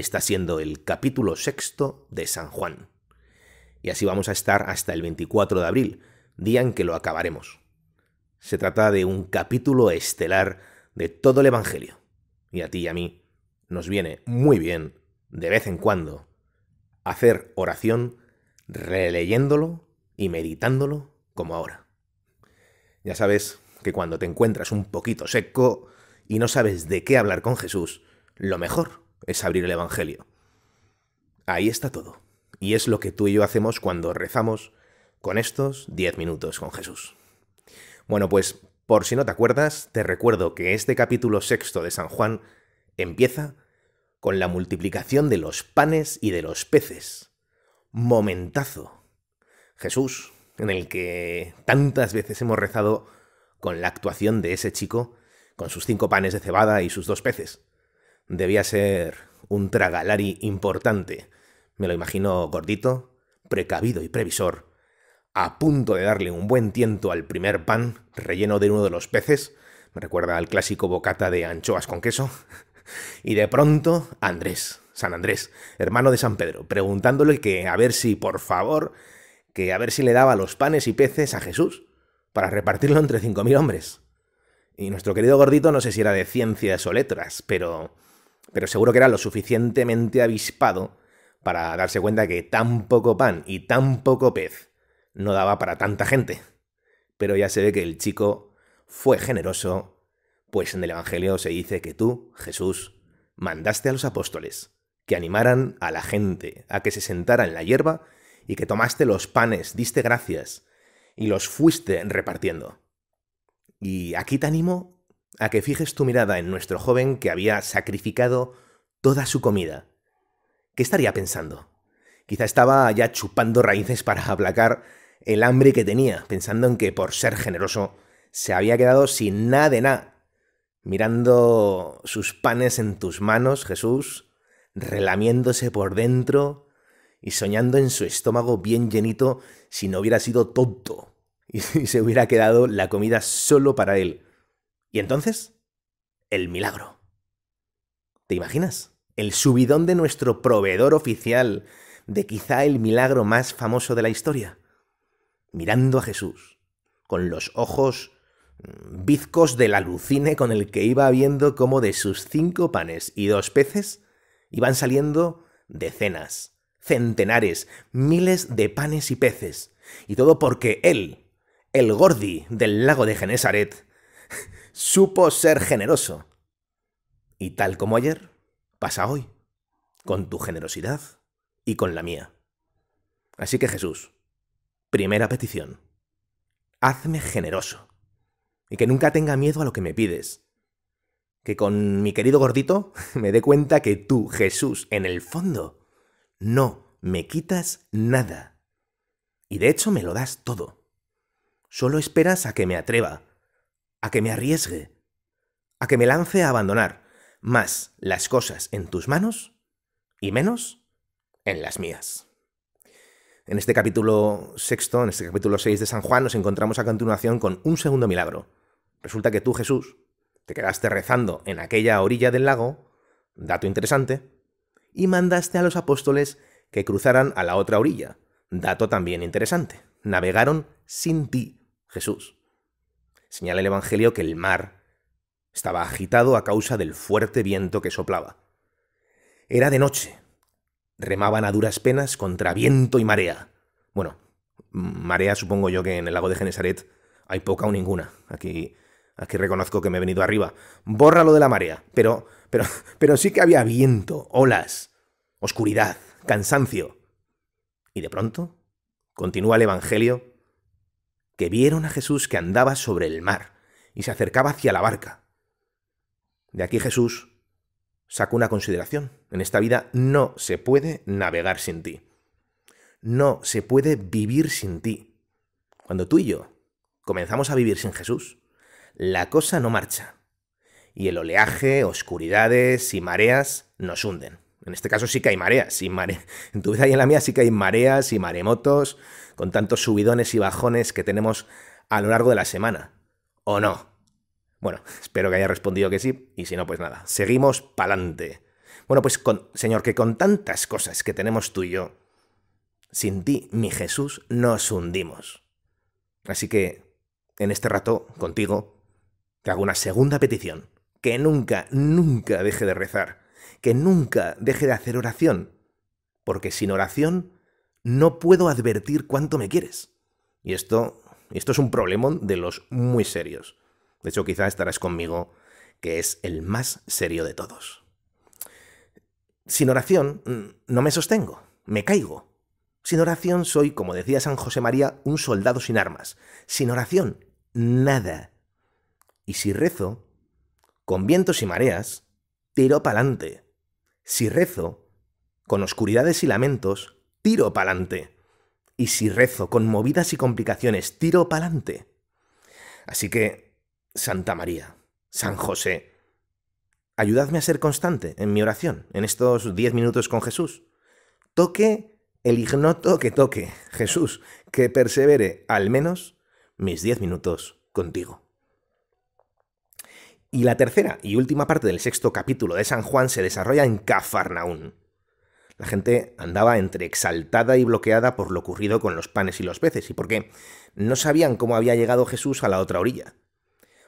está siendo el capítulo sexto de San Juan. Y así vamos a estar hasta el 24 de abril, día en que lo acabaremos. Se trata de un capítulo estelar de todo el Evangelio. Y a ti y a mí nos viene muy bien, de vez en cuando, hacer oración releyéndolo y meditándolo como ahora. Ya sabes que cuando te encuentras un poquito seco y no sabes de qué hablar con Jesús, lo mejor es abrir el Evangelio. Ahí está todo. Y es lo que tú y yo hacemos cuando rezamos con estos diez minutos con Jesús. Bueno, pues por si no te acuerdas, te recuerdo que este capítulo sexto de San Juan empieza con la multiplicación de los panes y de los peces. Momentazo. Jesús, en el que tantas veces hemos rezado con la actuación de ese chico, con sus cinco panes de cebada y sus dos peces. Debía ser un tragalari importante. Me lo imagino gordito, precavido y previsor, a punto de darle un buen tiento al primer pan relleno de uno de los peces, me recuerda al clásico bocata de anchoas con queso, y de pronto Andrés, San Andrés, hermano de San Pedro, preguntándole que a ver si, por favor, que a ver si le daba los panes y peces a Jesús, para repartirlo entre cinco mil hombres. Y nuestro querido gordito no sé si era de ciencias o letras, pero pero seguro que era lo suficientemente avispado para darse cuenta que tan poco pan y tan poco pez no daba para tanta gente. Pero ya se ve que el chico fue generoso, pues en el Evangelio se dice que tú, Jesús, mandaste a los apóstoles que animaran a la gente a que se sentara en la hierba y que tomaste los panes, diste gracias y los fuiste repartiendo. Y aquí te animo a que fijes tu mirada en nuestro joven que había sacrificado toda su comida. ¿Qué estaría pensando? Quizá estaba ya chupando raíces para aplacar el hambre que tenía, pensando en que por ser generoso se había quedado sin nada de nada. Mirando sus panes en tus manos, Jesús, relamiéndose por dentro y soñando en su estómago bien llenito si no hubiera sido tonto y se hubiera quedado la comida solo para él y entonces, el milagro. ¿Te imaginas? El subidón de nuestro proveedor oficial de quizá el milagro más famoso de la historia. Mirando a Jesús, con los ojos mm, bizcos del alucine con el que iba viendo cómo de sus cinco panes y dos peces iban saliendo decenas, centenares, miles de panes y peces. Y todo porque él, el gordi del lago de Genesaret, supo ser generoso. Y tal como ayer, pasa hoy, con tu generosidad y con la mía. Así que Jesús, primera petición, hazme generoso y que nunca tenga miedo a lo que me pides. Que con mi querido gordito me dé cuenta que tú, Jesús, en el fondo, no me quitas nada. Y de hecho me lo das todo. Solo esperas a que me atreva a que me arriesgue, a que me lance a abandonar más las cosas en tus manos y menos en las mías. En este capítulo sexto, en este capítulo 6 de San Juan, nos encontramos a continuación con un segundo milagro. Resulta que tú, Jesús, te quedaste rezando en aquella orilla del lago, dato interesante, y mandaste a los apóstoles que cruzaran a la otra orilla, dato también interesante. Navegaron sin ti, Jesús. Señala el Evangelio que el mar estaba agitado a causa del fuerte viento que soplaba. Era de noche. Remaban a duras penas contra viento y marea. Bueno, marea supongo yo que en el lago de Genesaret hay poca o ninguna. Aquí, aquí reconozco que me he venido arriba. Bórralo de la marea, pero, pero, pero sí que había viento, olas, oscuridad, cansancio. Y de pronto, continúa el Evangelio, vieron a Jesús que andaba sobre el mar y se acercaba hacia la barca. De aquí Jesús sacó una consideración. En esta vida no se puede navegar sin ti. No se puede vivir sin ti. Cuando tú y yo comenzamos a vivir sin Jesús, la cosa no marcha. Y el oleaje, oscuridades y mareas nos hunden. En este caso sí que hay mareas, y mare... en tu vida y en la mía sí que hay mareas y maremotos, con tantos subidones y bajones que tenemos a lo largo de la semana. ¿O no? Bueno, espero que haya respondido que sí, y si no, pues nada, seguimos pa'lante. Bueno, pues señor, que con tantas cosas que tenemos tú y yo, sin ti, mi Jesús, nos hundimos. Así que, en este rato, contigo, te hago una segunda petición. Que nunca, nunca deje de rezar que nunca deje de hacer oración, porque sin oración no puedo advertir cuánto me quieres. Y esto, esto es un problema de los muy serios. De hecho, quizás estarás conmigo que es el más serio de todos. Sin oración mm, no me sostengo, me caigo. Sin oración soy, como decía San José María, un soldado sin armas. Sin oración, nada. Y si rezo, con vientos y mareas, tiro adelante si rezo, con oscuridades y lamentos, tiro pa'lante. Y si rezo, con movidas y complicaciones, tiro pa'lante. Así que, Santa María, San José, ayudadme a ser constante en mi oración, en estos diez minutos con Jesús. Toque el ignoto que toque, Jesús, que persevere al menos mis diez minutos contigo. Y la tercera y última parte del sexto capítulo de San Juan se desarrolla en Cafarnaún. La gente andaba entre exaltada y bloqueada por lo ocurrido con los panes y los peces, y porque no sabían cómo había llegado Jesús a la otra orilla.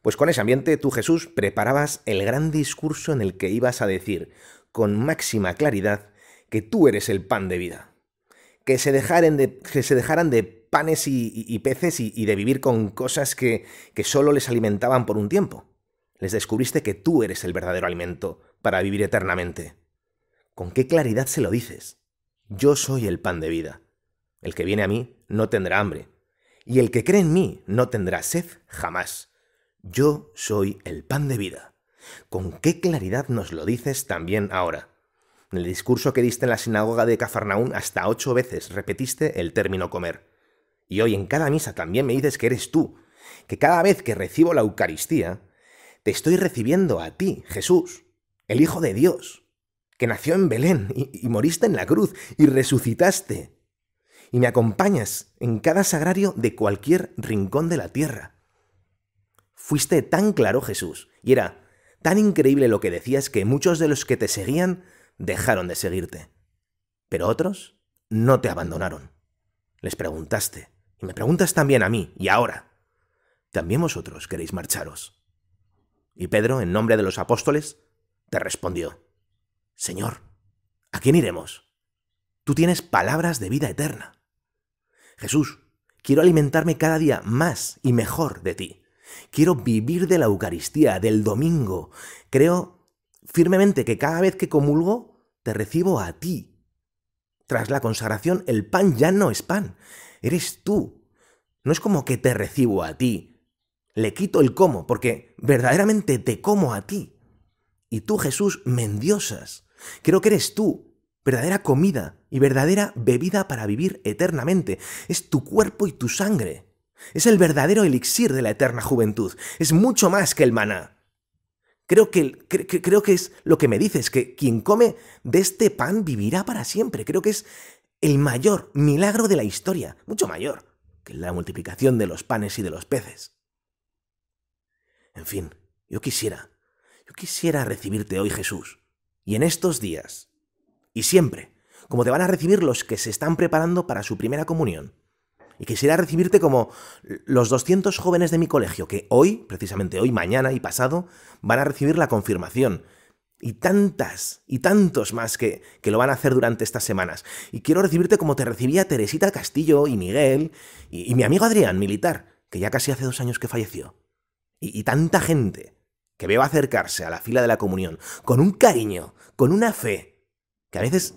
Pues con ese ambiente tú, Jesús, preparabas el gran discurso en el que ibas a decir, con máxima claridad, que tú eres el pan de vida. Que se, dejaran de panes y, peces y, de vivir con cosas que solo les alimentaban por un tiempo les descubriste que tú eres el verdadero alimento para vivir eternamente. ¿Con qué claridad se lo dices? Yo soy el pan de vida. El que viene a mí no tendrá hambre, y el que cree en mí no tendrá sed jamás. Yo soy el pan de vida. ¿Con qué claridad nos lo dices también ahora? En el discurso que diste en la sinagoga de Cafarnaún hasta ocho veces repetiste el término comer. Y hoy en cada misa también me dices que eres tú, que cada vez que recibo la Eucaristía, te estoy recibiendo a ti, Jesús, el Hijo de Dios, que nació en Belén y, moriste en la cruz y resucitaste. Y me acompañas en cada sagrario de cualquier rincón de la tierra. Fuiste tan claro, Jesús, y era tan increíble lo que decías que muchos de los que te seguían dejaron de seguirte. Pero otros no te abandonaron. Les preguntaste, y me preguntas también a mí, y ahora. ¿También vosotros queréis marcharos? Y Pedro, en nombre de los apóstoles, te respondió, Señor, ¿a quién iremos? Tú tienes palabras de vida eterna. Jesús, quiero alimentarme cada día más y mejor de ti. Quiero vivir de la Eucaristía, del domingo. Creo firmemente que cada vez que comulgo, te recibo a ti. Tras la consagración, el pan ya no es pan, eres tú. No es como que te recibo a ti, le quito el como, porque verdaderamente te como a ti. Y tú, Jesús, mendiosas. Creo que eres tú, verdadera comida y verdadera bebida para vivir eternamente. Es tu cuerpo y tu sangre. Es el verdadero elixir de la eterna juventud. Es mucho más que el maná. Creo que, creo que es lo que me dices, que quien come de este pan vivirá para siempre. Creo que es el mayor milagro de la historia, mucho mayor que la multiplicación de los panes y de los peces. En fin, yo quisiera, yo quisiera recibirte hoy, Jesús, y en estos días, y siempre, como te van a recibir los que se están preparando para su primera comunión. Y quisiera recibirte como los 200 jóvenes de mi colegio, que hoy, precisamente hoy, mañana y pasado, van a recibir la confirmación. Y tantas, y tantos más que, lo van a hacer durante estas semanas. Y quiero recibirte como te recibía Teresita Castillo y Miguel, y mi amigo Adrián, militar, que ya casi hace dos años que falleció y, tanta gente que veo acercarse a la fila de la comunión con un cariño, con una fe, que a veces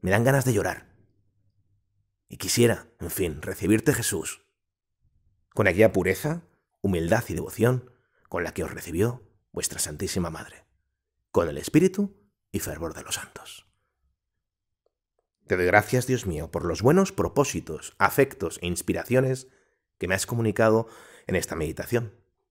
me dan ganas de llorar. Y quisiera, en fin, recibirte Jesús, con aquella pureza, humildad y devoción con la que os recibió vuestra Santísima Madre, con el Espíritu y fervor de los santos. Te doy gracias, Dios mío, por los buenos propósitos, afectos e inspiraciones que me has comunicado en esta meditación